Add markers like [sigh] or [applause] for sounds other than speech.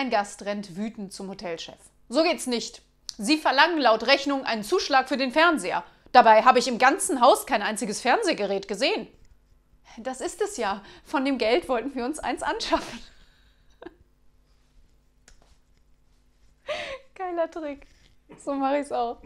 Ein Gast rennt wütend zum Hotelchef. So geht's nicht. Sie verlangen laut Rechnung einen Zuschlag für den Fernseher. Dabei habe ich im ganzen Haus kein einziges Fernsehgerät gesehen. Das ist es ja. Von dem Geld wollten wir uns eins anschaffen. [laughs] Geiler Trick. So mache ich es auch.